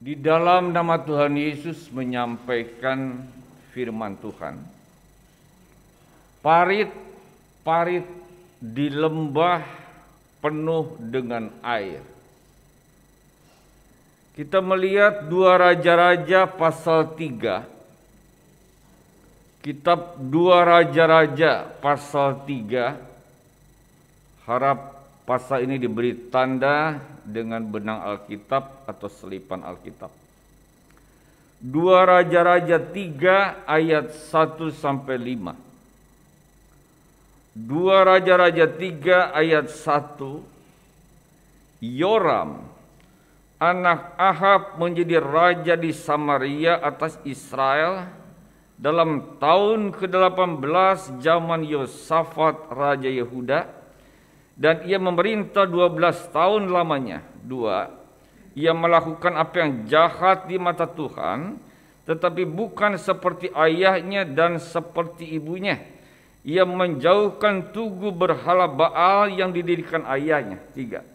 di dalam nama Tuhan Yesus menyampaikan firman Tuhan. Parit-parit di lembah penuh dengan air. Kita melihat dua raja-raja pasal tiga. Kitab dua raja-raja pasal tiga Harap pasal ini diberi tanda dengan benang Alkitab atau selipan Alkitab. Dua Raja-Raja 3 ayat 1 sampai 5. Dua Raja-Raja 3 ayat 1 Yoram anak Ahab menjadi raja di Samaria atas Israel dalam tahun ke-18 zaman Yosafat raja Yehuda dan ia memerintah dua belas tahun lamanya. Dua, ia melakukan apa yang jahat di mata Tuhan, tetapi bukan seperti ayahnya dan seperti ibunya. Ia menjauhkan tugu berhala Baal yang didirikan ayahnya. Tiga.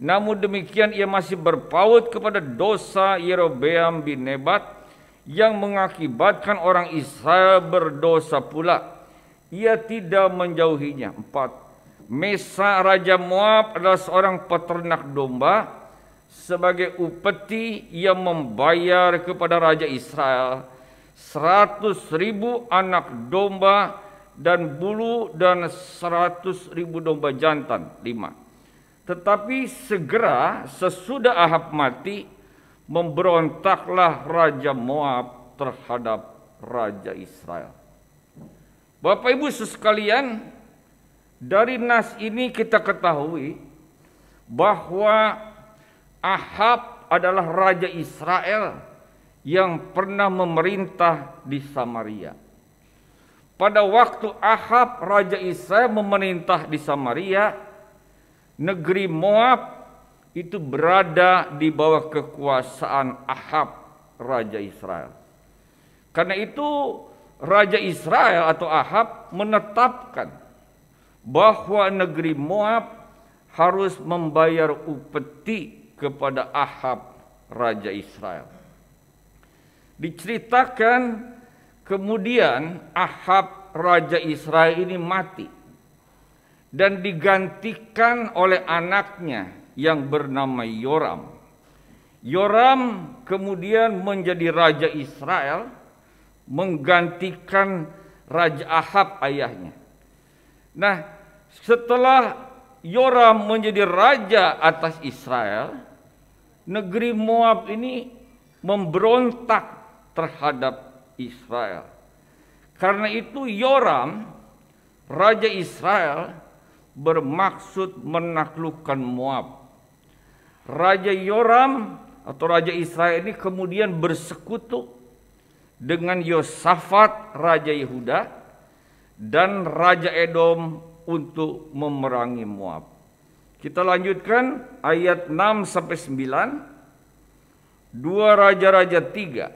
Namun demikian ia masih berpaut kepada dosa Yerobeam bin Nebat yang mengakibatkan orang Israel berdosa pula. Ia tidak menjauhinya. Empat. Mesa Raja Moab adalah seorang peternak domba sebagai upeti yang membayar kepada Raja Israel seratus ribu anak domba dan bulu dan seratus ribu domba jantan lima. Tetapi segera sesudah Ahab mati memberontaklah Raja Moab terhadap Raja Israel. Bapak Ibu sekalian, dari nas ini kita ketahui bahwa Ahab adalah raja Israel yang pernah memerintah di Samaria. Pada waktu Ahab raja Israel memerintah di Samaria, negeri Moab itu berada di bawah kekuasaan Ahab raja Israel. Karena itu raja Israel atau Ahab menetapkan bahwa negeri Moab harus membayar upeti kepada Ahab, Raja Israel. Diceritakan kemudian Ahab, Raja Israel ini mati dan digantikan oleh anaknya yang bernama Yoram. Yoram kemudian menjadi raja Israel, menggantikan Raja Ahab ayahnya. Nah, setelah Yoram menjadi raja atas Israel, negeri Moab ini memberontak terhadap Israel. Karena itu Yoram, raja Israel, bermaksud menaklukkan Moab. Raja Yoram atau raja Israel ini kemudian bersekutu dengan Yosafat raja Yehuda dan raja Edom untuk memerangi Moab. Kita lanjutkan ayat 6 sampai 9. Dua raja-raja tiga.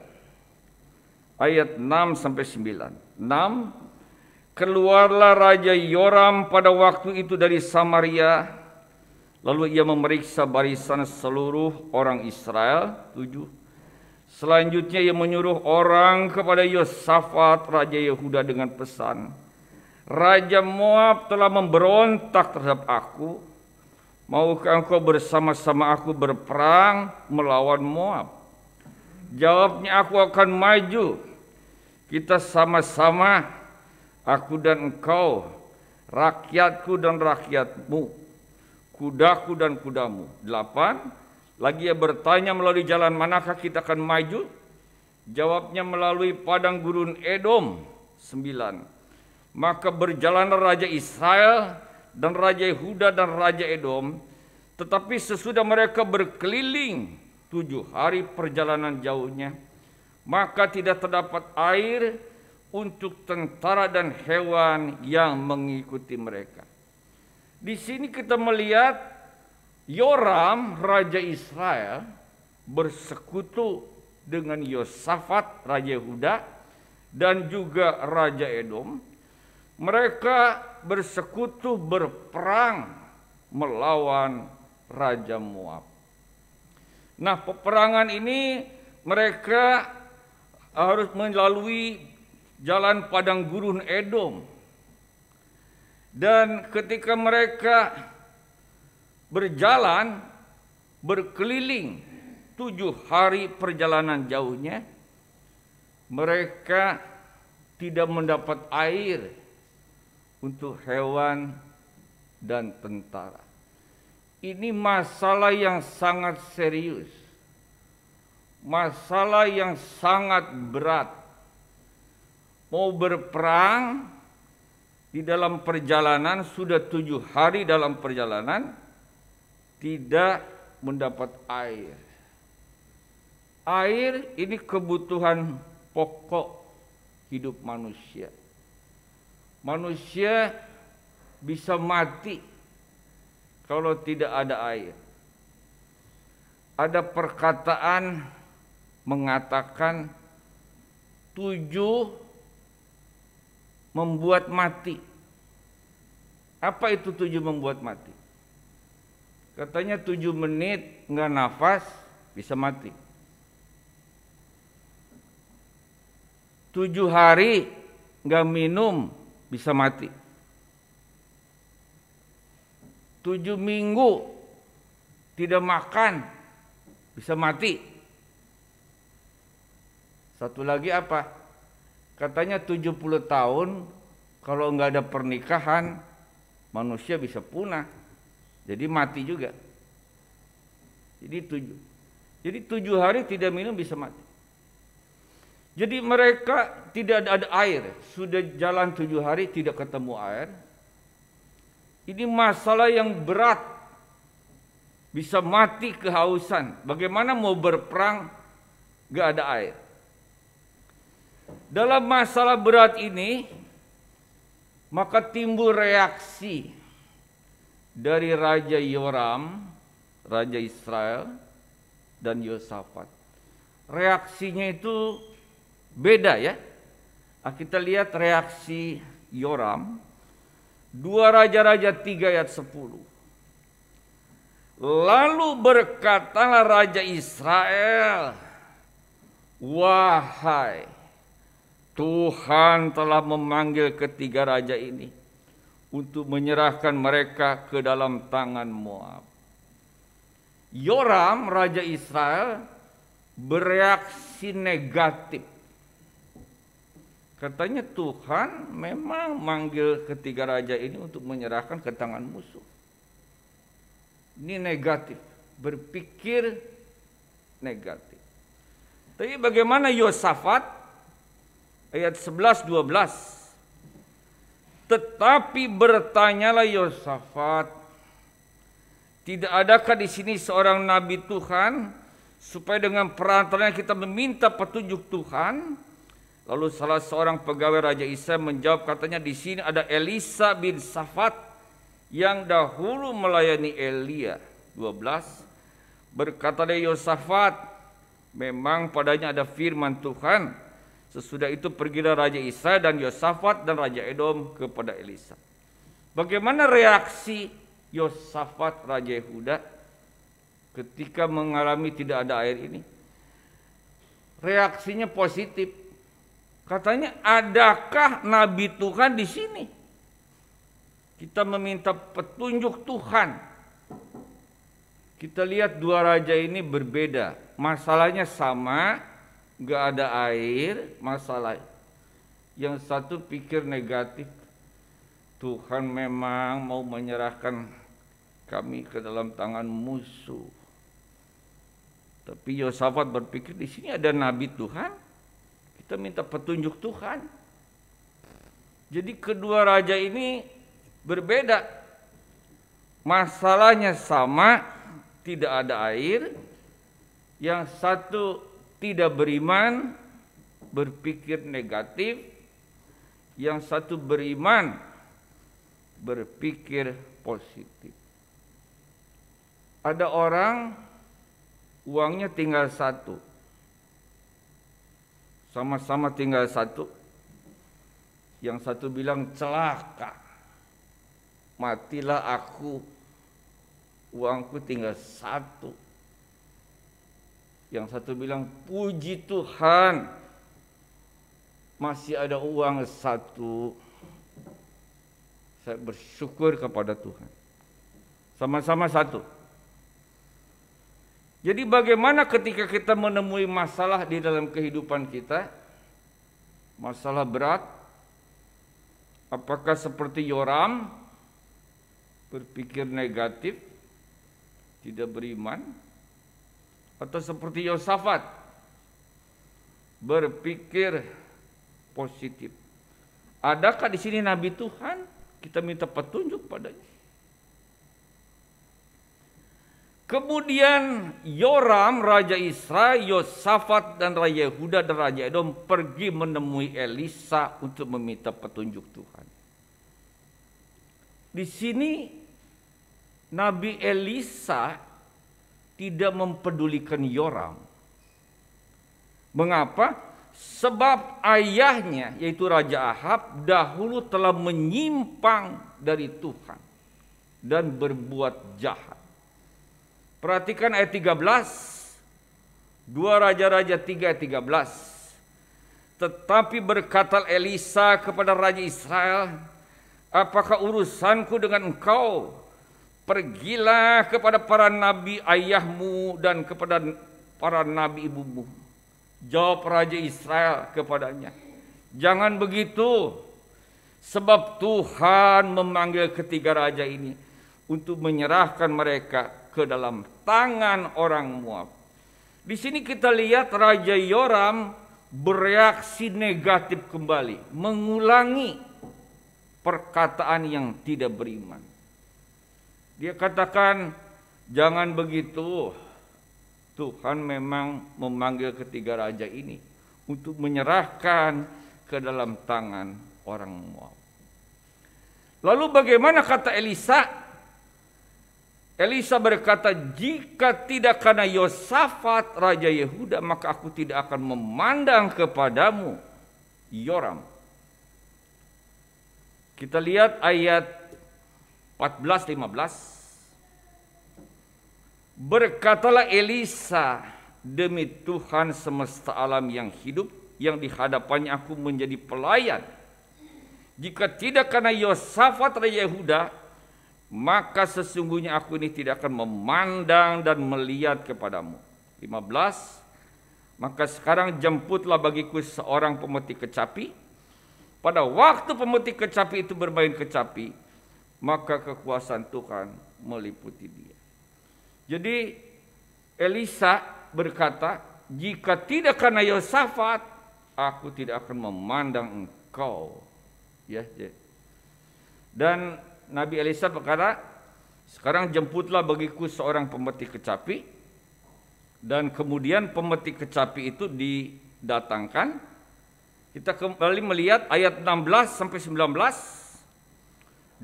ayat 6 sampai 9. 6 Keluarlah raja Yoram pada waktu itu dari Samaria lalu ia memeriksa barisan seluruh orang Israel. 7 Selanjutnya ia menyuruh orang kepada Yosafat Raja Yehuda dengan pesan Raja Moab telah memberontak terhadap aku. Maukah engkau bersama-sama aku berperang melawan Moab? Jawabnya aku akan maju. Kita sama-sama, aku dan engkau, rakyatku dan rakyatmu, kudaku dan kudamu. Delapan, lagi ia bertanya melalui jalan manakah kita akan maju? Jawabnya melalui padang gurun Edom. Sembilan, maka berjalanlah Raja Israel dan Raja Yehuda dan Raja Edom, tetapi sesudah mereka berkeliling tujuh hari perjalanan jauhnya, maka tidak terdapat air untuk tentara dan hewan yang mengikuti mereka. Di sini kita melihat Yoram, Raja Israel, bersekutu dengan Yosafat, Raja Yehuda, dan juga Raja Edom, mereka bersekutu berperang melawan Raja Moab. Nah peperangan ini mereka harus melalui jalan padang gurun Edom. Dan ketika mereka berjalan berkeliling tujuh hari perjalanan jauhnya, mereka tidak mendapat air untuk hewan dan tentara. Ini masalah yang sangat serius, masalah yang sangat berat. Mau berperang di dalam perjalanan, sudah tujuh hari dalam perjalanan, tidak mendapat air. Air ini kebutuhan pokok hidup manusia manusia bisa mati kalau tidak ada air. Ada perkataan mengatakan tujuh membuat mati. Apa itu tujuh membuat mati? Katanya tujuh menit nggak nafas bisa mati. Tujuh hari nggak minum bisa mati. Tujuh minggu tidak makan bisa mati. Satu lagi apa? Katanya tujuh puluh tahun kalau nggak ada pernikahan manusia bisa punah. Jadi mati juga. Jadi tujuh. Jadi tujuh hari tidak minum bisa mati. Jadi mereka tidak ada air, sudah jalan tujuh hari tidak ketemu air. Ini masalah yang berat, bisa mati kehausan. Bagaimana mau berperang gak ada air? Dalam masalah berat ini, maka timbul reaksi dari Raja Yoram, Raja Israel, dan Yosafat. Reaksinya itu Beda ya. Nah, kita lihat reaksi Yoram. Dua Raja-Raja tiga ayat sepuluh Lalu berkatalah Raja Israel, Wahai Tuhan telah memanggil ketiga raja ini untuk menyerahkan mereka ke dalam tangan Moab. Yoram, Raja Israel, bereaksi negatif Katanya Tuhan memang manggil ketiga raja ini untuk menyerahkan ke tangan musuh. Ini negatif, berpikir negatif. Tapi bagaimana Yosafat ayat 11 12 tetapi bertanyalah Yosafat tidak adakah di sini seorang nabi Tuhan supaya dengan perantaranya kita meminta petunjuk Tuhan? Lalu salah seorang pegawai Raja Isa menjawab katanya di sini ada Elisa bin Safat yang dahulu melayani Elia. 12 berkata dia Yosafat, memang padanya ada firman Tuhan. Sesudah itu pergilah Raja Isa dan Yosafat dan Raja Edom kepada Elisa. Bagaimana reaksi Yosafat Raja Yehuda ketika mengalami tidak ada air ini? Reaksinya positif. Katanya, adakah nabi Tuhan di sini? Kita meminta petunjuk Tuhan. Kita lihat dua raja ini berbeda. Masalahnya sama, nggak ada air, masalah. Yang satu pikir negatif. Tuhan memang mau menyerahkan kami ke dalam tangan musuh. Tapi Yosafat berpikir di sini ada nabi Tuhan, kita minta petunjuk Tuhan. Jadi kedua raja ini berbeda. Masalahnya sama, tidak ada air. Yang satu tidak beriman, berpikir negatif. Yang satu beriman, berpikir positif. Ada orang uangnya tinggal satu, sama-sama tinggal satu yang satu bilang celaka matilah aku uangku tinggal satu yang satu bilang puji Tuhan masih ada uang satu saya bersyukur kepada Tuhan sama-sama satu jadi bagaimana ketika kita menemui masalah di dalam kehidupan kita? Masalah berat? Apakah seperti Yoram berpikir negatif, tidak beriman? Atau seperti Yosafat berpikir positif? Adakah di sini nabi Tuhan? Kita minta petunjuk padanya. Kemudian Yoram, Raja Israel, Yosafat dan Raja Yehuda dan Raja Edom pergi menemui Elisa untuk meminta petunjuk Tuhan. Di sini Nabi Elisa tidak mempedulikan Yoram. Mengapa? Sebab ayahnya yaitu Raja Ahab dahulu telah menyimpang dari Tuhan dan berbuat jahat. Perhatikan ayat 13. Dua Raja-Raja 3 ayat 13. Tetapi berkata Elisa kepada Raja Israel, Apakah urusanku dengan engkau? Pergilah kepada para nabi ayahmu dan kepada para nabi ibumu. Jawab Raja Israel kepadanya, Jangan begitu, sebab Tuhan memanggil ketiga raja ini untuk menyerahkan mereka ke dalam tangan orang Moab. Di sini kita lihat Raja Yoram bereaksi negatif kembali, mengulangi perkataan yang tidak beriman. Dia katakan, "Jangan begitu. Tuhan memang memanggil ketiga raja ini untuk menyerahkan ke dalam tangan orang Moab." Lalu bagaimana kata Elisa? Elisa berkata, "Jika tidak karena Yosafat raja Yehuda, maka aku tidak akan memandang kepadamu." Yoram. Kita lihat ayat 14 15. Berkatalah Elisa, demi Tuhan semesta alam yang hidup, yang dihadapannya aku menjadi pelayan. Jika tidak karena Yosafat Raja Yehuda, maka sesungguhnya aku ini tidak akan memandang dan melihat kepadamu. 15 Maka sekarang jemputlah bagiku seorang pemetik kecapi. Pada waktu pemetik kecapi itu bermain kecapi, maka kekuasaan Tuhan meliputi dia. Jadi Elisa berkata, "Jika tidak karena Yosafat, aku tidak akan memandang engkau." Ya, ya. Dan Nabi Elisa berkata, sekarang jemputlah bagiku seorang pemetik kecapi dan kemudian pemetik kecapi itu didatangkan. Kita kembali melihat ayat 16 sampai 19.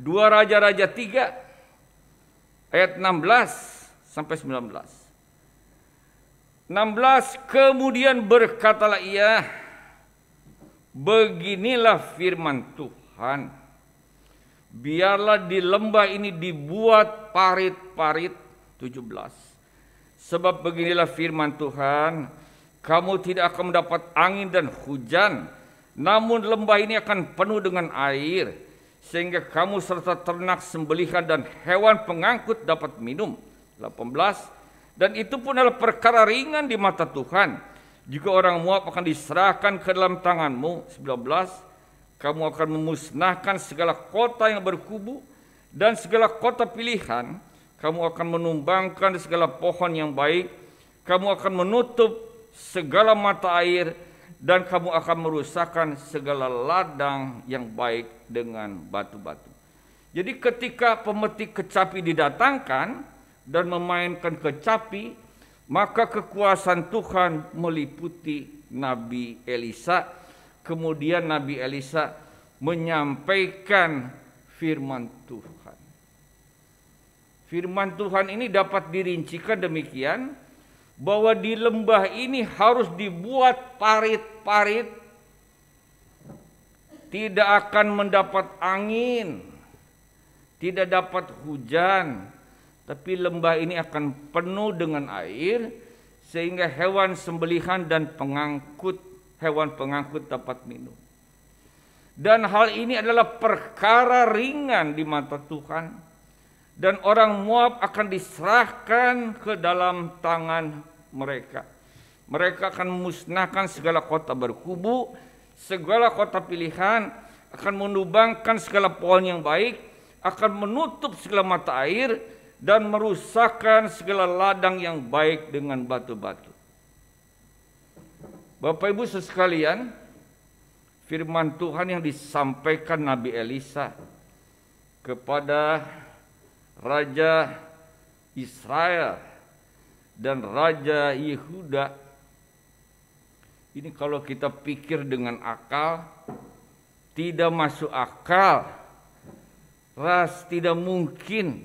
Dua raja-raja tiga ayat 16 sampai 19. 16 kemudian berkatalah ia beginilah firman Tuhan biarlah di lembah ini dibuat parit-parit 17. Sebab beginilah firman Tuhan, kamu tidak akan mendapat angin dan hujan, namun lembah ini akan penuh dengan air, sehingga kamu serta ternak sembelihan dan hewan pengangkut dapat minum. 18. Dan itu pun adalah perkara ringan di mata Tuhan. Jika orang muap akan diserahkan ke dalam tanganmu. 19 kamu akan memusnahkan segala kota yang berkubu dan segala kota pilihan. Kamu akan menumbangkan segala pohon yang baik. Kamu akan menutup segala mata air dan kamu akan merusakkan segala ladang yang baik dengan batu-batu. Jadi ketika pemetik kecapi didatangkan dan memainkan kecapi, maka kekuasaan Tuhan meliputi Nabi Elisa Kemudian Nabi Elisa menyampaikan firman Tuhan. Firman Tuhan ini dapat dirincikan demikian bahwa di lembah ini harus dibuat parit-parit tidak akan mendapat angin, tidak dapat hujan, tapi lembah ini akan penuh dengan air sehingga hewan sembelihan dan pengangkut hewan pengangkut dapat minum. Dan hal ini adalah perkara ringan di mata Tuhan dan orang Moab akan diserahkan ke dalam tangan mereka. Mereka akan memusnahkan segala kota berkubu, segala kota pilihan, akan menubangkan segala pohon yang baik, akan menutup segala mata air, dan merusakkan segala ladang yang baik dengan batu-batu. Bapak Ibu sesekalian, firman Tuhan yang disampaikan Nabi Elisa kepada raja Israel dan raja Yehuda ini kalau kita pikir dengan akal tidak masuk akal ras tidak mungkin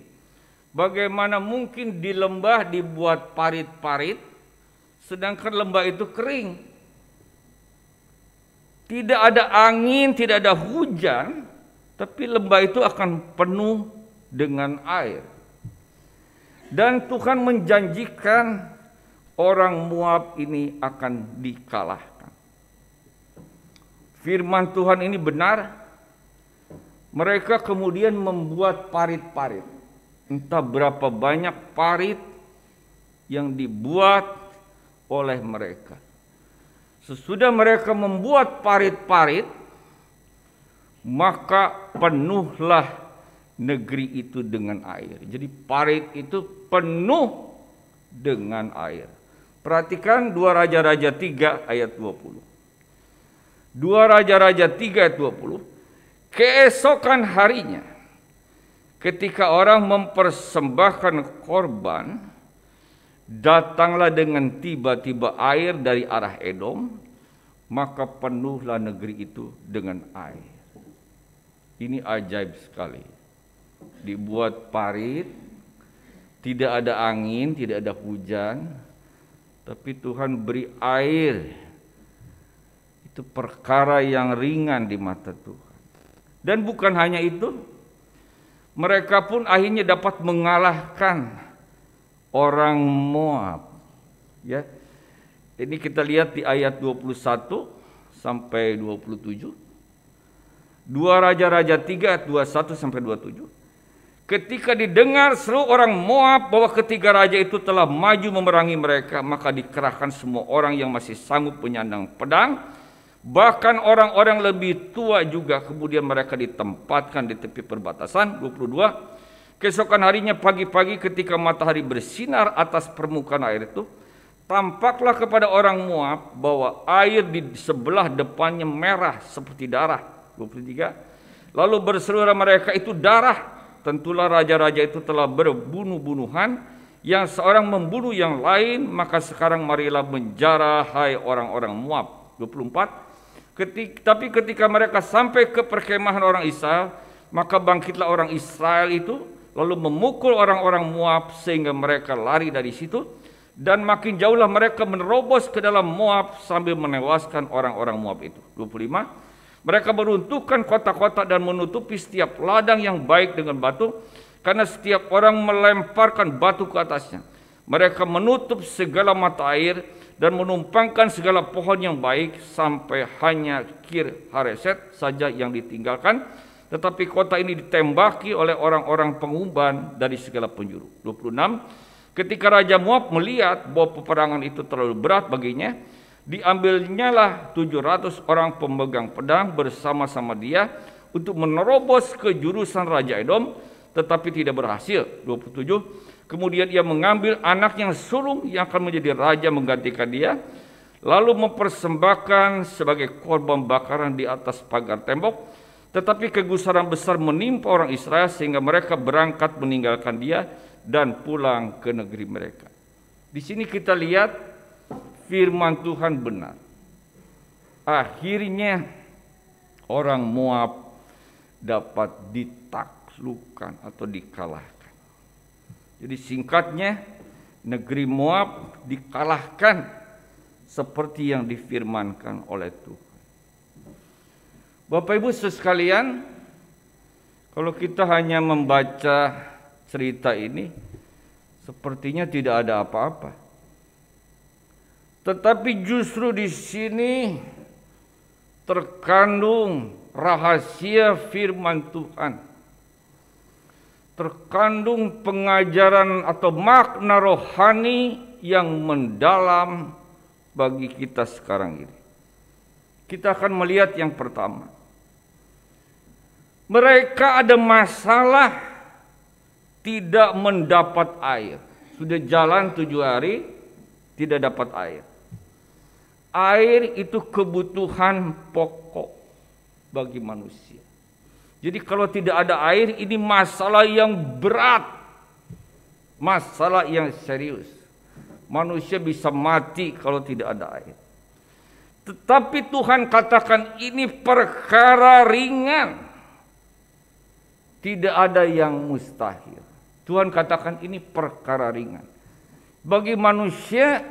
bagaimana mungkin di lembah dibuat parit-parit sedangkan lembah itu kering tidak ada angin, tidak ada hujan, tapi lembah itu akan penuh dengan air. Dan Tuhan menjanjikan orang muab ini akan dikalahkan. Firman Tuhan ini benar. Mereka kemudian membuat parit-parit. Entah berapa banyak parit yang dibuat oleh mereka Sesudah mereka membuat parit-parit, maka penuhlah negeri itu dengan air. Jadi parit itu penuh dengan air. Perhatikan dua Raja-Raja tiga ayat 20. Dua Raja-Raja tiga ayat 20. Keesokan harinya, ketika orang mempersembahkan korban, Datanglah dengan tiba-tiba air dari arah Edom, maka penuhlah negeri itu dengan air. Ini ajaib sekali. Dibuat parit, tidak ada angin, tidak ada hujan, tapi Tuhan beri air. Itu perkara yang ringan di mata Tuhan. Dan bukan hanya itu, mereka pun akhirnya dapat mengalahkan orang Moab. Ya. Ini kita lihat di ayat 21 sampai 27. Dua Raja-Raja tiga dua satu sampai dua tujuh. Ketika didengar seluruh orang Moab bahwa ketiga raja itu telah maju memerangi mereka, maka dikerahkan semua orang yang masih sanggup penyandang pedang, bahkan orang-orang lebih tua juga kemudian mereka ditempatkan di tepi perbatasan 22 Keesokan harinya pagi-pagi ketika matahari bersinar atas permukaan air itu, tampaklah kepada orang Moab bahwa air di sebelah depannya merah seperti darah. 23. Lalu berseluruh mereka itu darah. Tentulah raja-raja itu telah berbunuh-bunuhan yang seorang membunuh yang lain, maka sekarang marilah menjara hai orang-orang Moab. 24. Ketik, tapi ketika mereka sampai ke perkemahan orang Israel, maka bangkitlah orang Israel itu lalu memukul orang-orang Moab sehingga mereka lari dari situ dan makin jauhlah mereka menerobos ke dalam Moab sambil menewaskan orang-orang Moab itu. 25 mereka meruntuhkan kota-kota dan menutupi setiap ladang yang baik dengan batu karena setiap orang melemparkan batu ke atasnya. Mereka menutup segala mata air dan menumpangkan segala pohon yang baik sampai hanya Kir Hareset saja yang ditinggalkan tetapi kota ini ditembaki oleh orang-orang penguban dari segala penjuru. 26 Ketika Raja Moab melihat bahwa peperangan itu terlalu berat baginya, diambilnya lah 700 orang pemegang pedang bersama-sama dia untuk menerobos ke jurusan Raja Edom, tetapi tidak berhasil. 27 Kemudian ia mengambil anak yang sulung yang akan menjadi raja menggantikan dia, lalu mempersembahkan sebagai korban bakaran di atas pagar tembok, tetapi kegusaran besar menimpa orang Israel sehingga mereka berangkat meninggalkan dia dan pulang ke negeri mereka. Di sini kita lihat firman Tuhan benar. Akhirnya orang Moab dapat ditaklukkan atau dikalahkan. Jadi singkatnya negeri Moab dikalahkan seperti yang difirmankan oleh Tuhan. Bapak Ibu sekalian, kalau kita hanya membaca cerita ini, sepertinya tidak ada apa-apa. Tetapi justru di sini terkandung rahasia firman Tuhan terkandung pengajaran atau makna rohani yang mendalam bagi kita sekarang ini. Kita akan melihat yang pertama. Mereka ada masalah tidak mendapat air. Sudah jalan tujuh hari, tidak dapat air. Air itu kebutuhan pokok bagi manusia. Jadi kalau tidak ada air, ini masalah yang berat. Masalah yang serius. Manusia bisa mati kalau tidak ada air. Tetapi Tuhan katakan ini perkara ringan tidak ada yang mustahil. Tuhan katakan ini perkara ringan. Bagi manusia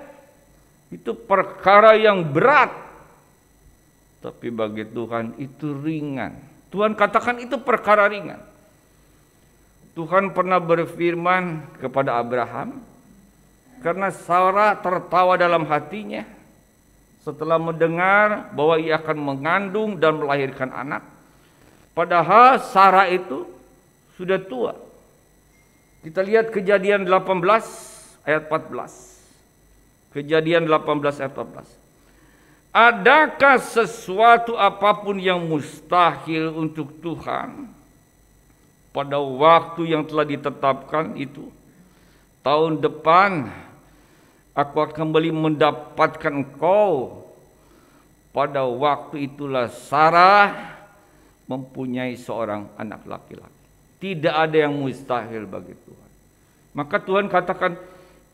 itu perkara yang berat. Tapi bagi Tuhan itu ringan. Tuhan katakan itu perkara ringan. Tuhan pernah berfirman kepada Abraham karena Sarah tertawa dalam hatinya setelah mendengar bahwa ia akan mengandung dan melahirkan anak. Padahal Sarah itu sudah tua. Kita lihat kejadian 18 ayat 14. Kejadian 18 ayat 14. Adakah sesuatu apapun yang mustahil untuk Tuhan pada waktu yang telah ditetapkan itu? Tahun depan aku akan kembali mendapatkan engkau. Pada waktu itulah Sarah mempunyai seorang anak laki-laki. Tidak ada yang mustahil bagi Tuhan. Maka Tuhan katakan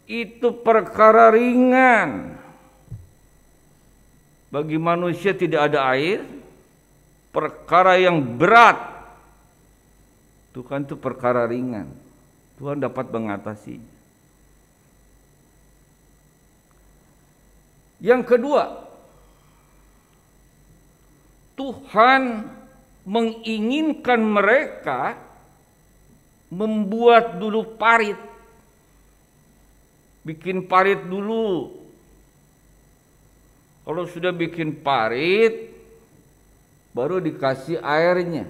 itu perkara ringan. Bagi manusia tidak ada air, perkara yang berat. Tuhan itu perkara ringan. Tuhan dapat mengatasinya. Yang kedua, Tuhan menginginkan mereka membuat dulu parit. Bikin parit dulu. Kalau sudah bikin parit, baru dikasih airnya.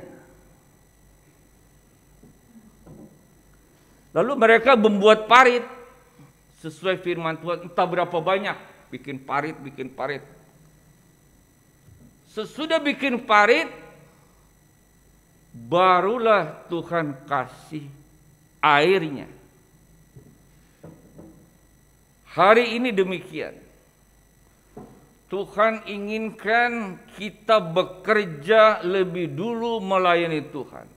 Lalu mereka membuat parit sesuai firman Tuhan, entah berapa banyak bikin parit, bikin parit. Sesudah bikin parit, barulah Tuhan kasih airnya. Hari ini demikian. Tuhan inginkan kita bekerja lebih dulu melayani Tuhan.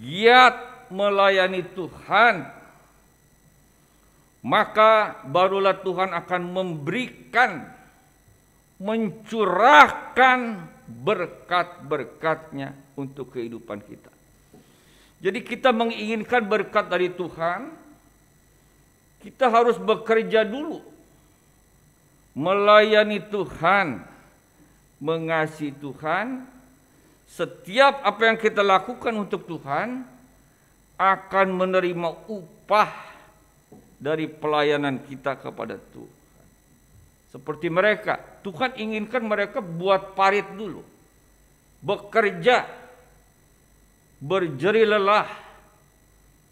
Giat melayani Tuhan, maka barulah Tuhan akan memberikan mencurahkan berkat-berkatnya untuk kehidupan kita. Jadi kita menginginkan berkat dari Tuhan, kita harus bekerja dulu. Melayani Tuhan, mengasihi Tuhan, setiap apa yang kita lakukan untuk Tuhan akan menerima upah dari pelayanan kita kepada Tuhan. Seperti mereka Tuhan inginkan mereka buat parit dulu. Bekerja. Berjeri lelah.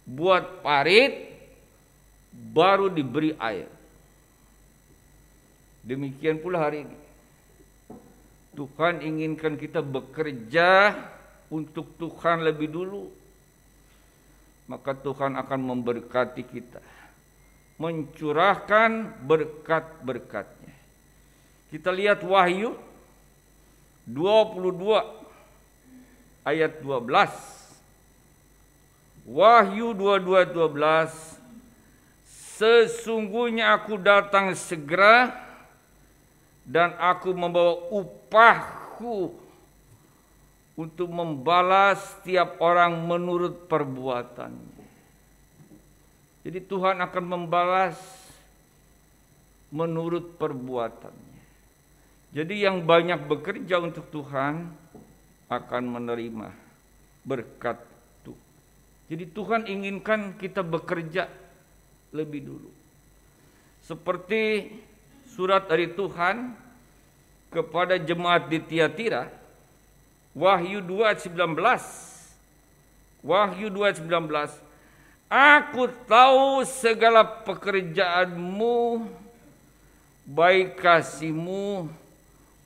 Buat parit. Baru diberi air. Demikian pula hari ini. Tuhan inginkan kita bekerja untuk Tuhan lebih dulu. Maka Tuhan akan memberkati kita. Mencurahkan berkat-berkatnya. Kita lihat Wahyu 22 ayat 12. Wahyu 22 12 Sesungguhnya aku datang segera dan aku membawa upahku untuk membalas setiap orang menurut perbuatannya. Jadi Tuhan akan membalas menurut perbuatannya. Jadi yang banyak bekerja untuk Tuhan akan menerima berkat Tuhan. Jadi Tuhan inginkan kita bekerja lebih dulu. Seperti surat dari Tuhan kepada jemaat di Tiatira Wahyu dua Wahyu 2:19. Aku tahu segala pekerjaanmu baik kasihmu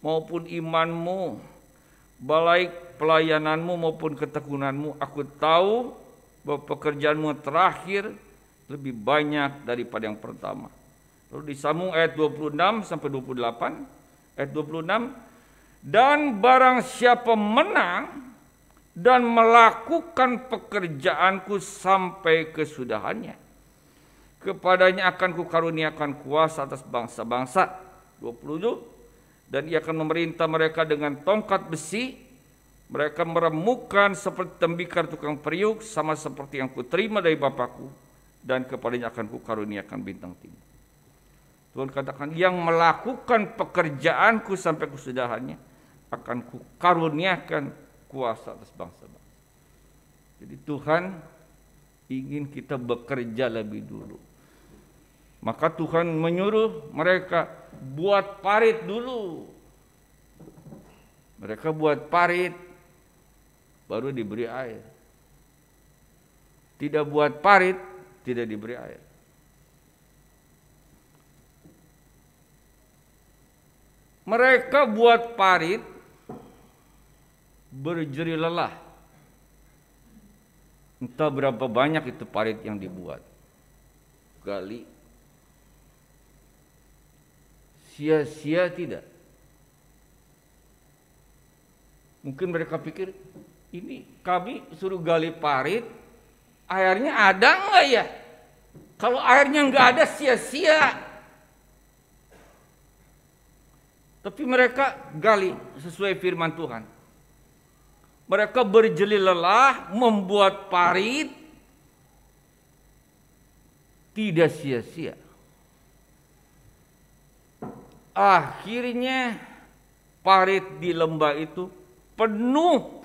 maupun imanmu, balik pelayananmu maupun ketekunanmu. Aku tahu bahwa pekerjaanmu terakhir lebih banyak daripada yang pertama. Lalu disambung ayat 26 sampai 28. Ayat 26, dan barang siapa menang dan melakukan pekerjaanku sampai kesudahannya. Kepadanya akan kukaruniakan kuasa atas bangsa-bangsa. 27 dan ia akan memerintah mereka dengan tongkat besi mereka meremukkan seperti tembikar tukang periuk sama seperti yang kuterima dari Bapakku dan kepadanya akan kukaruniakan bintang timur. Tuhan katakan yang melakukan pekerjaanku sampai kesudahannya akan kukaruniakan kuasa atas bangsa-bangsa. Jadi Tuhan ingin kita bekerja lebih dulu. Maka Tuhan menyuruh mereka buat parit dulu. Mereka buat parit, baru diberi air. Tidak buat parit, tidak diberi air. Mereka buat parit, berjeri lelah. Entah berapa banyak itu parit yang dibuat. Gali sia-sia tidak. Mungkin mereka pikir ini kami suruh gali parit, airnya ada enggak ya? Kalau airnya enggak ada sia-sia. Tapi mereka gali sesuai firman Tuhan. Mereka berjeli lelah, membuat parit, tidak sia-sia. Akhirnya parit di lembah itu penuh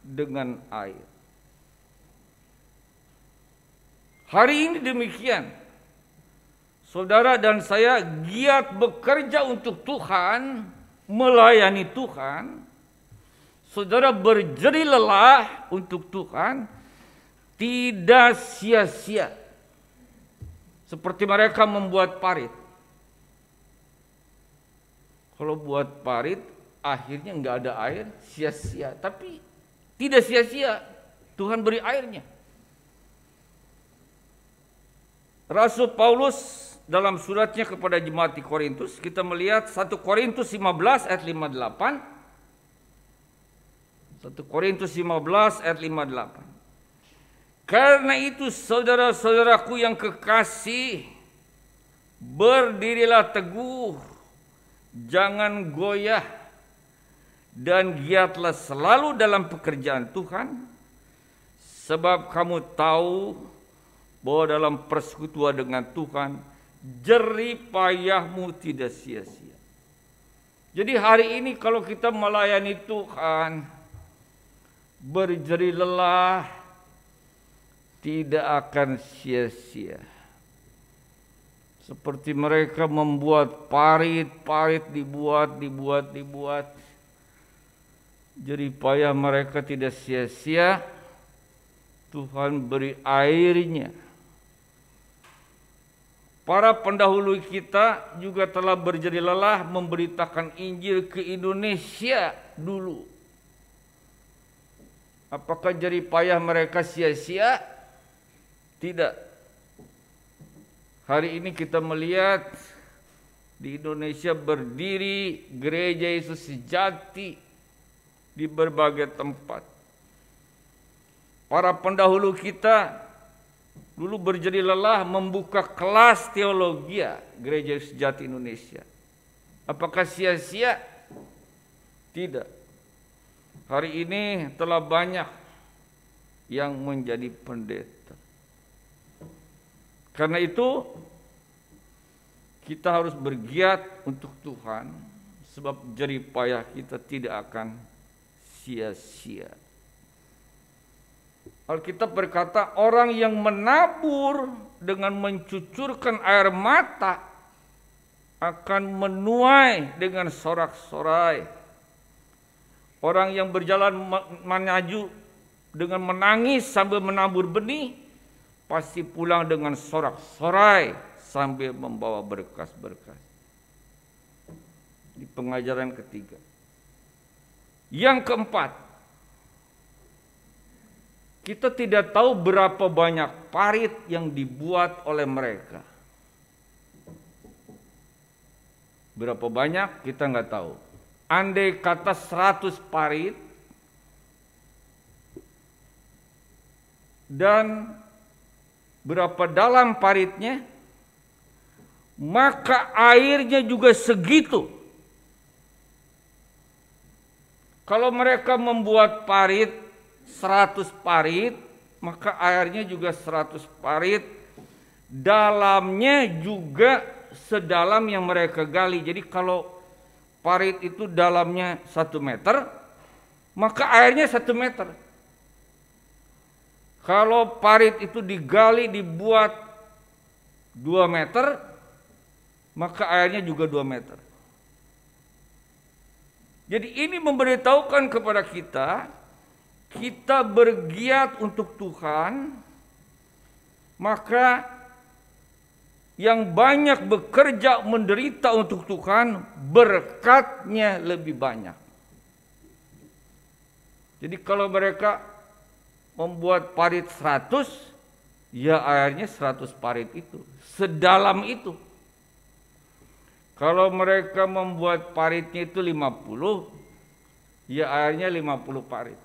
dengan air. Hari ini demikian. Saudara dan saya giat bekerja untuk Tuhan, melayani Tuhan. Saudara berjeri lelah untuk Tuhan, tidak sia-sia. Seperti mereka membuat parit kalau buat parit akhirnya nggak ada air sia-sia, tapi tidak sia-sia Tuhan beri airnya. Rasul Paulus dalam suratnya kepada jemaat di Korintus kita melihat 1 Korintus 15 ayat 58 1 Korintus 15 ayat 58 karena itu saudara-saudaraku yang kekasih berdirilah teguh jangan goyah dan giatlah selalu dalam pekerjaan Tuhan sebab kamu tahu bahwa dalam persekutuan dengan Tuhan jerih payahmu tidak sia-sia. Jadi hari ini kalau kita melayani Tuhan berjerih lelah tidak akan sia-sia. Seperti mereka membuat parit-parit dibuat, dibuat, dibuat. Jadi payah mereka tidak sia-sia. Tuhan beri airnya. Para pendahulu kita juga telah berjadi lelah memberitakan Injil ke Indonesia dulu. Apakah jadi payah mereka sia-sia? Tidak. Hari ini kita melihat di Indonesia berdiri gereja Yesus sejati di berbagai tempat. Para pendahulu kita dulu berjadi lelah membuka kelas teologi ya, gereja Yesus sejati Indonesia. Apakah sia-sia? Tidak. Hari ini telah banyak yang menjadi pendeta karena itu kita harus bergiat untuk Tuhan sebab jerih payah kita tidak akan sia-sia. Alkitab berkata orang yang menabur dengan mencucurkan air mata akan menuai dengan sorak-sorai. Orang yang berjalan menaju dengan menangis sambil menabur benih pasti pulang dengan sorak-sorai sambil membawa berkas-berkas. Di pengajaran ketiga. Yang keempat, kita tidak tahu berapa banyak parit yang dibuat oleh mereka. Berapa banyak kita nggak tahu. Andai kata 100 parit dan berapa dalam paritnya, maka airnya juga segitu. Kalau mereka membuat parit 100 parit, maka airnya juga 100 parit. Dalamnya juga sedalam yang mereka gali. Jadi kalau parit itu dalamnya satu meter, maka airnya satu meter. Kalau parit itu digali dibuat 2 meter, maka airnya juga 2 meter. Jadi ini memberitahukan kepada kita, kita bergiat untuk Tuhan, maka yang banyak bekerja menderita untuk Tuhan, berkatnya lebih banyak. Jadi kalau mereka membuat parit 100 ya airnya 100 parit itu sedalam itu kalau mereka membuat paritnya itu 50 ya airnya 50 parit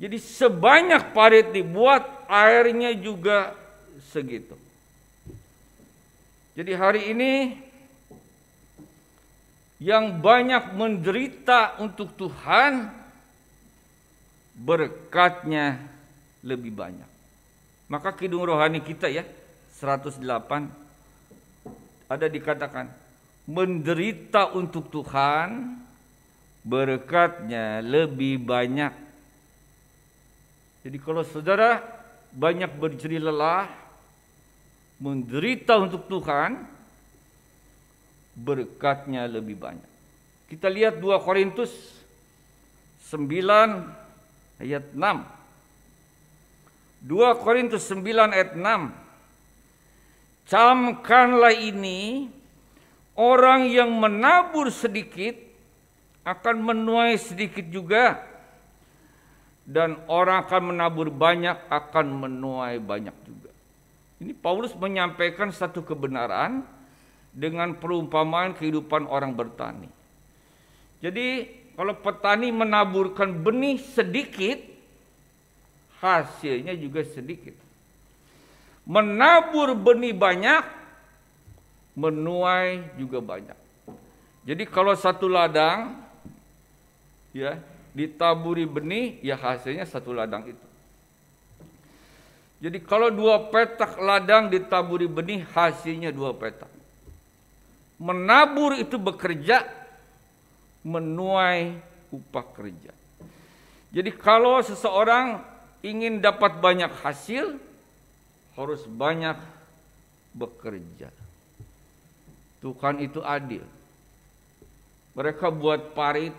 jadi sebanyak parit dibuat airnya juga segitu jadi hari ini yang banyak menderita untuk Tuhan berkatnya lebih banyak. Maka kidung rohani kita ya 108 ada dikatakan menderita untuk Tuhan berkatnya lebih banyak. Jadi kalau saudara banyak berjeri lelah menderita untuk Tuhan berkatnya lebih banyak. Kita lihat 2 Korintus 9 ayat 6. 2 Korintus 9 ayat 6. Camkanlah ini orang yang menabur sedikit akan menuai sedikit juga dan orang akan menabur banyak akan menuai banyak juga. Ini Paulus menyampaikan satu kebenaran dengan perumpamaan kehidupan orang bertani. Jadi kalau petani menaburkan benih sedikit, hasilnya juga sedikit. Menabur benih banyak, menuai juga banyak. Jadi kalau satu ladang ya ditaburi benih, ya hasilnya satu ladang itu. Jadi kalau dua petak ladang ditaburi benih, hasilnya dua petak. Menabur itu bekerja, menuai upah kerja. Jadi kalau seseorang ingin dapat banyak hasil harus banyak bekerja. Tuhan itu adil. Mereka buat parit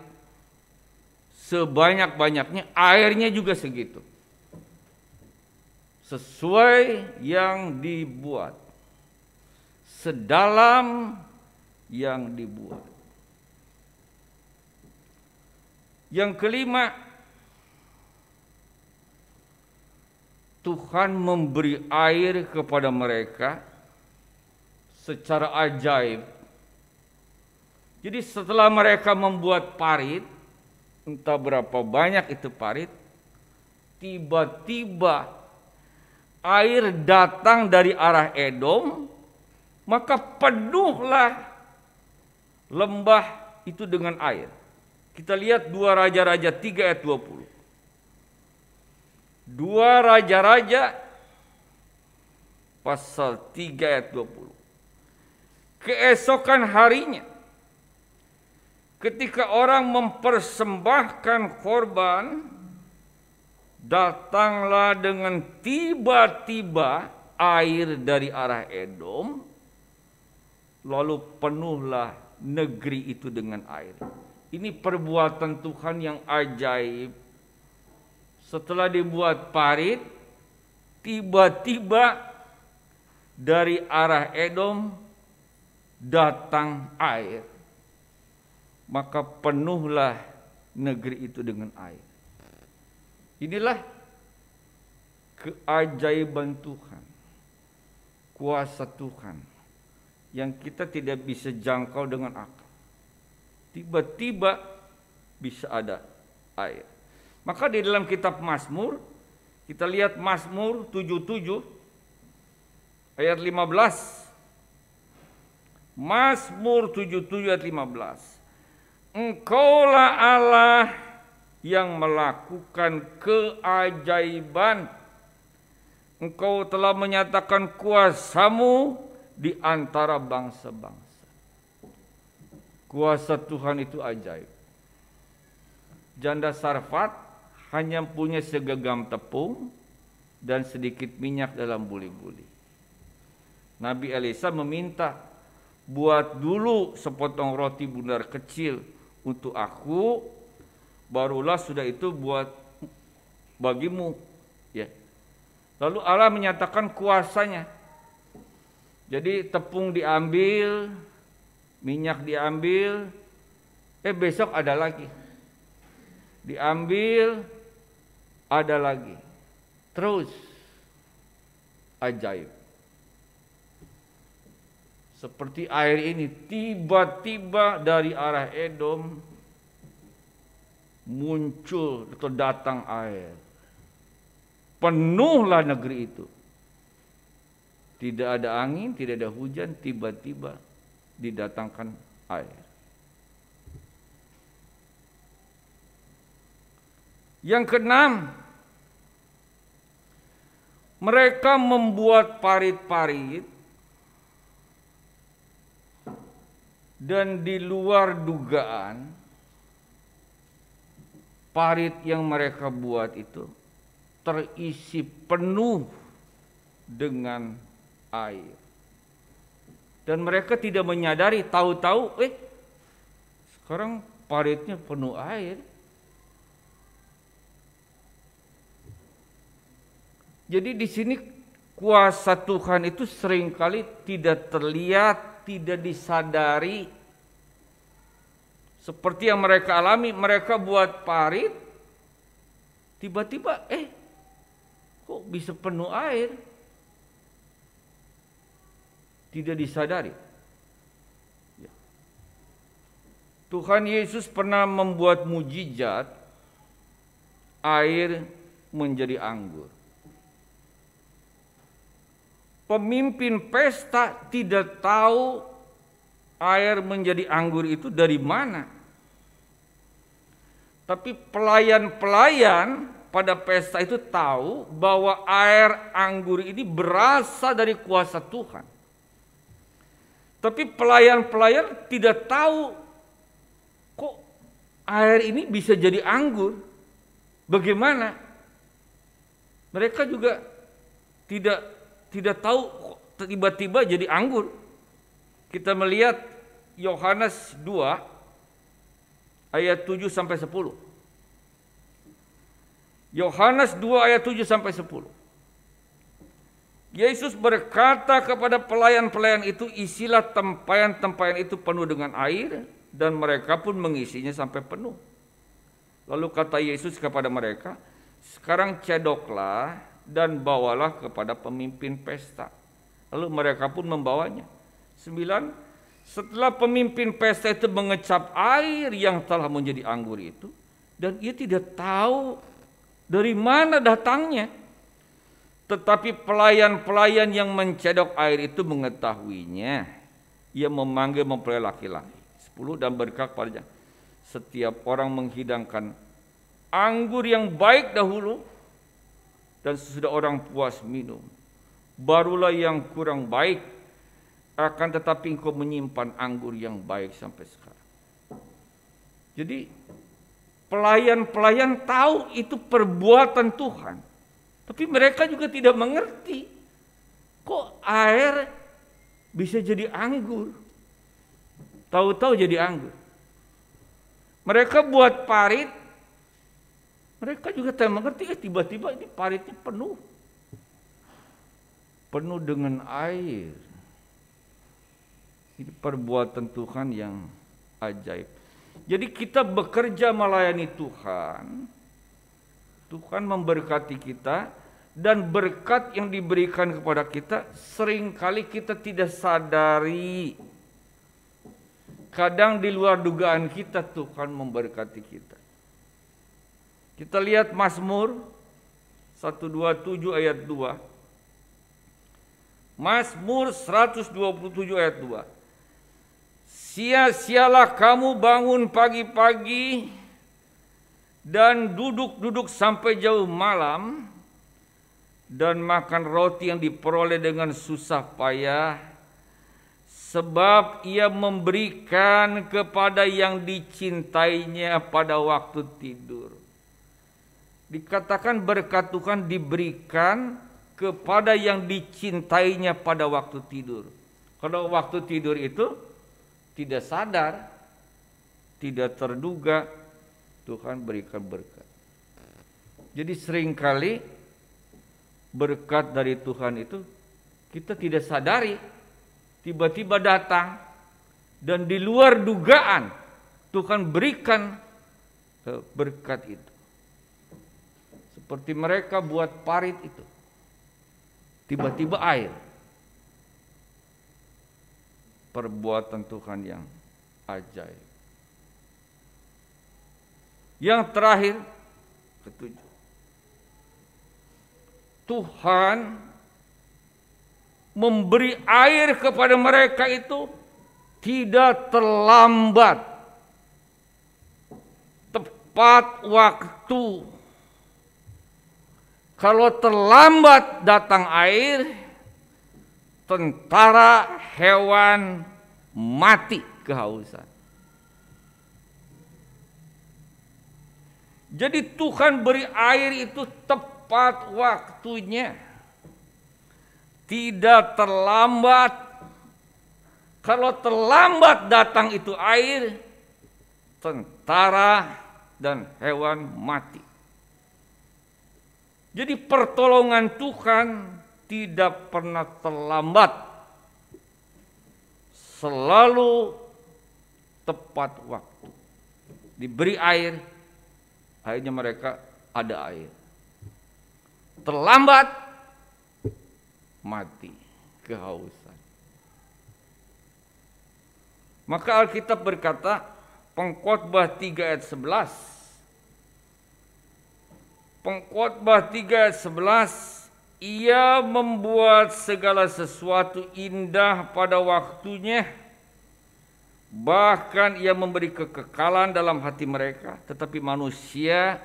sebanyak-banyaknya, airnya juga segitu. Sesuai yang dibuat. Sedalam yang dibuat. Yang kelima, Tuhan memberi air kepada mereka secara ajaib. Jadi setelah mereka membuat parit, entah berapa banyak itu parit, tiba-tiba air datang dari arah Edom, maka penuhlah lembah itu dengan air. Kita lihat dua raja-raja 3 ayat 20. Dua raja-raja pasal 3 ayat 20. Keesokan harinya ketika orang mempersembahkan korban datanglah dengan tiba-tiba air dari arah Edom lalu penuhlah negeri itu dengan air. Ini perbuatan Tuhan yang ajaib. Setelah dibuat parit, tiba-tiba dari arah Edom datang air. Maka penuhlah negeri itu dengan air. Inilah keajaiban Tuhan. Kuasa Tuhan yang kita tidak bisa jangkau dengan akal tiba-tiba bisa ada air. Maka di dalam kitab Mazmur kita lihat Mazmur 77 ayat 15. Mazmur 77 ayat 15. Engkaulah Allah yang melakukan keajaiban. Engkau telah menyatakan kuasamu di antara bangsa-bangsa. Kuasa Tuhan itu ajaib. Janda Sarfat hanya punya segenggam tepung dan sedikit minyak dalam buli-buli. Nabi Elisa meminta, buat dulu sepotong roti bundar kecil untuk aku, barulah sudah itu buat bagimu. Ya. Lalu Allah menyatakan kuasanya. Jadi tepung diambil, minyak diambil eh besok ada lagi diambil ada lagi terus ajaib seperti air ini tiba-tiba dari arah Edom muncul atau datang air penuhlah negeri itu tidak ada angin tidak ada hujan tiba-tiba didatangkan air. Yang keenam, mereka membuat parit-parit dan di luar dugaan parit yang mereka buat itu terisi penuh dengan air dan mereka tidak menyadari tahu-tahu eh sekarang paritnya penuh air jadi di sini kuasa Tuhan itu seringkali tidak terlihat tidak disadari seperti yang mereka alami mereka buat parit tiba-tiba eh kok bisa penuh air tidak disadari. Ya. Tuhan Yesus pernah membuat mujizat air menjadi anggur. Pemimpin pesta tidak tahu air menjadi anggur itu dari mana. Tapi pelayan-pelayan pada pesta itu tahu bahwa air anggur ini berasal dari kuasa Tuhan. Tapi pelayan-pelayan tidak tahu kok air ini bisa jadi anggur. Bagaimana? Mereka juga tidak tidak tahu tiba-tiba jadi anggur. Kita melihat Yohanes 2 ayat 7 sampai 10. Yohanes 2 ayat 7 sampai 10. Yesus berkata kepada pelayan-pelayan itu, isilah tempayan-tempayan itu penuh dengan air, dan mereka pun mengisinya sampai penuh. Lalu kata Yesus kepada mereka, sekarang cedoklah dan bawalah kepada pemimpin pesta. Lalu mereka pun membawanya. Sembilan, setelah pemimpin pesta itu mengecap air yang telah menjadi anggur itu, dan ia tidak tahu dari mana datangnya, tetapi pelayan-pelayan yang mencedok air itu mengetahuinya. Ia memanggil mempelai laki-laki. Sepuluh dan berkah kepadanya. Setiap orang menghidangkan anggur yang baik dahulu dan sesudah orang puas minum. Barulah yang kurang baik akan tetapi engkau menyimpan anggur yang baik sampai sekarang. Jadi pelayan-pelayan tahu itu perbuatan Tuhan. Tapi mereka juga tidak mengerti kok air bisa jadi anggur. Tahu-tahu jadi anggur. Mereka buat parit, mereka juga tidak mengerti, eh tiba-tiba ini paritnya penuh. Penuh dengan air. Ini perbuatan Tuhan yang ajaib. Jadi kita bekerja melayani Tuhan, Tuhan memberkati kita dan berkat yang diberikan kepada kita seringkali kita tidak sadari. Kadang di luar dugaan kita Tuhan memberkati kita. Kita lihat Mazmur 127 ayat 2. Mazmur 127 ayat 2. Sia-sialah kamu bangun pagi-pagi dan duduk-duduk sampai jauh malam dan makan roti yang diperoleh dengan susah payah sebab ia memberikan kepada yang dicintainya pada waktu tidur. Dikatakan berkat Tuhan diberikan kepada yang dicintainya pada waktu tidur. Kalau waktu tidur itu tidak sadar, tidak terduga, Tuhan berikan berkat. Jadi seringkali berkat dari Tuhan itu kita tidak sadari tiba-tiba datang dan di luar dugaan Tuhan berikan e, berkat itu. Seperti mereka buat parit itu. Tiba-tiba air. Perbuatan Tuhan yang ajaib. Yang terakhir, ketujuh. Tuhan memberi air kepada mereka itu tidak terlambat. Tepat waktu. Kalau terlambat datang air, tentara hewan mati kehausan. Jadi Tuhan beri air itu tepat waktunya. Tidak terlambat. Kalau terlambat datang itu air, tentara dan hewan mati. Jadi pertolongan Tuhan tidak pernah terlambat. Selalu tepat waktu. Diberi air akhirnya mereka ada air. Terlambat mati kehausan. Maka Alkitab berkata pengkhotbah 3 ayat 11 Pengkhotbah 3 ayat 11 ia membuat segala sesuatu indah pada waktunya Bahkan ia memberi kekekalan dalam hati mereka, tetapi manusia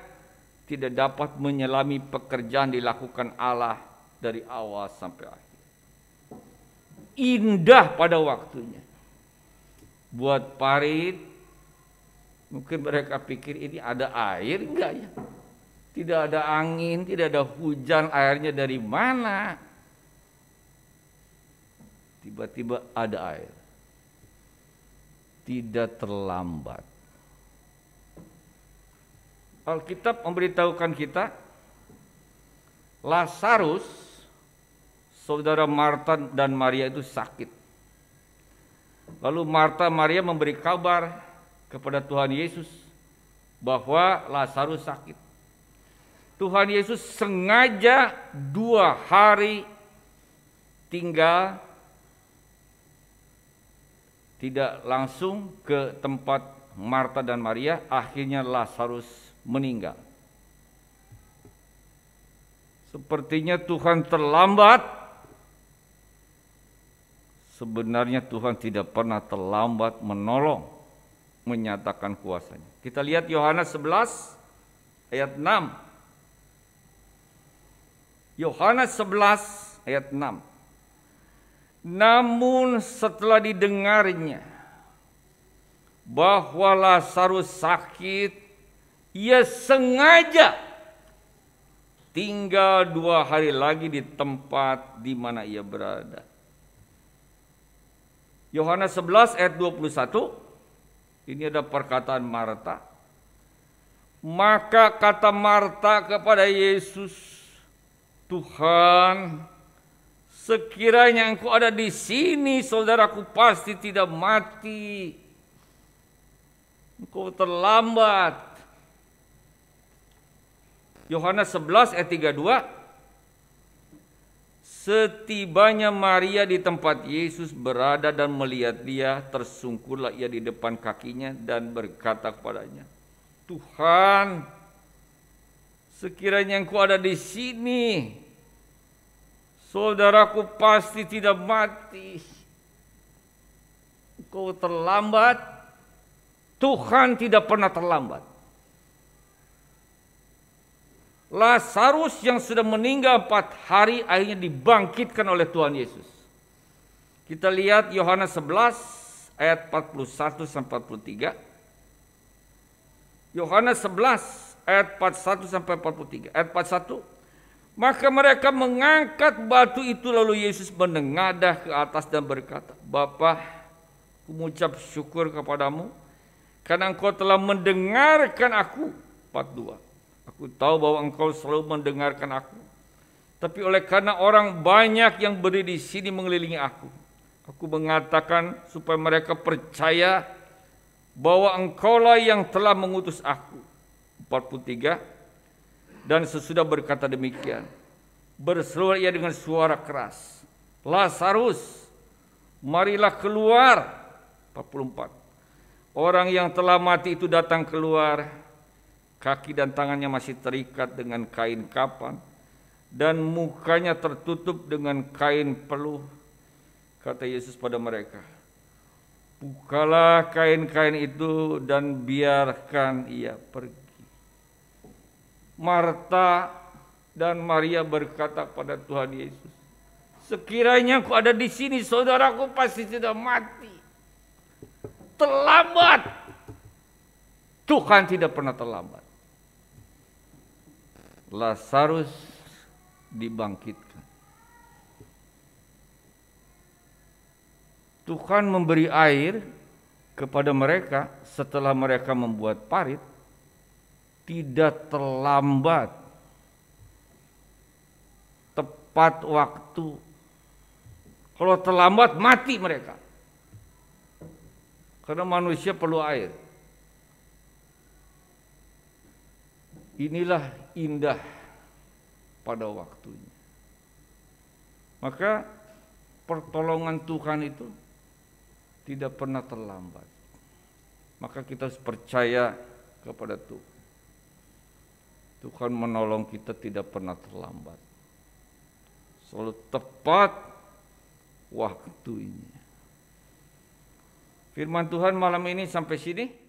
tidak dapat menyelami pekerjaan dilakukan Allah dari awal sampai akhir. Indah pada waktunya. Buat parit, mungkin mereka pikir ini ada air, enggak ya. Tidak ada angin, tidak ada hujan, airnya dari mana? Tiba-tiba ada air tidak terlambat. Alkitab memberitahukan kita Lazarus saudara Marta dan Maria itu sakit. Lalu Marta Maria memberi kabar kepada Tuhan Yesus bahwa Lazarus sakit. Tuhan Yesus sengaja dua hari tinggal tidak langsung ke tempat Marta dan Maria, akhirnya Lazarus meninggal. Sepertinya Tuhan terlambat. Sebenarnya Tuhan tidak pernah terlambat menolong, menyatakan kuasanya. Kita lihat Yohanes 11 ayat 6. Yohanes 11 ayat 6. Namun setelah didengarnya bahwa Lazarus sakit, ia sengaja tinggal dua hari lagi di tempat di mana ia berada. Yohanes 11 ayat 21 ini ada perkataan Marta. Maka kata Marta kepada Yesus, Tuhan, Sekiranya engkau ada di sini, saudaraku pasti tidak mati. Engkau terlambat. Yohanes 11 ayat 32. Setibanya Maria di tempat Yesus berada dan melihat dia, tersungkurlah ia di depan kakinya dan berkata kepadanya, Tuhan, sekiranya engkau ada di sini, Saudaraku pasti tidak mati. Kau terlambat. Tuhan tidak pernah terlambat. Lazarus yang sudah meninggal empat hari akhirnya dibangkitkan oleh Tuhan Yesus. Kita lihat Yohanes 11 ayat 41 sampai 43. Yohanes 11 ayat 41 sampai 43. Ayat 41 maka mereka mengangkat batu itu lalu Yesus menengadah ke atas dan berkata, Bapa, mengucap syukur kepadamu karena engkau telah mendengarkan aku. 42. Aku tahu bahwa engkau selalu mendengarkan aku. Tapi oleh karena orang banyak yang berdiri di sini mengelilingi aku, aku mengatakan supaya mereka percaya bahwa engkaulah yang telah mengutus aku. 43 dan sesudah berkata demikian, berseru ia dengan suara keras, Lazarus, marilah keluar. 44. Orang yang telah mati itu datang keluar, kaki dan tangannya masih terikat dengan kain kapan, dan mukanya tertutup dengan kain peluh. Kata Yesus pada mereka, Bukalah kain-kain itu dan biarkan ia pergi. Marta dan Maria berkata pada Tuhan Yesus, Sekiranya aku ada di sini, saudaraku pasti tidak mati. Terlambat. Tuhan tidak pernah terlambat. Lazarus dibangkitkan. Tuhan memberi air kepada mereka setelah mereka membuat parit tidak terlambat, tepat waktu. Kalau terlambat mati mereka. Karena manusia perlu air. Inilah indah pada waktunya. Maka pertolongan Tuhan itu tidak pernah terlambat. Maka kita harus percaya kepada Tuhan. Tuhan menolong kita tidak pernah terlambat. Selalu tepat waktunya. Firman Tuhan malam ini sampai sini.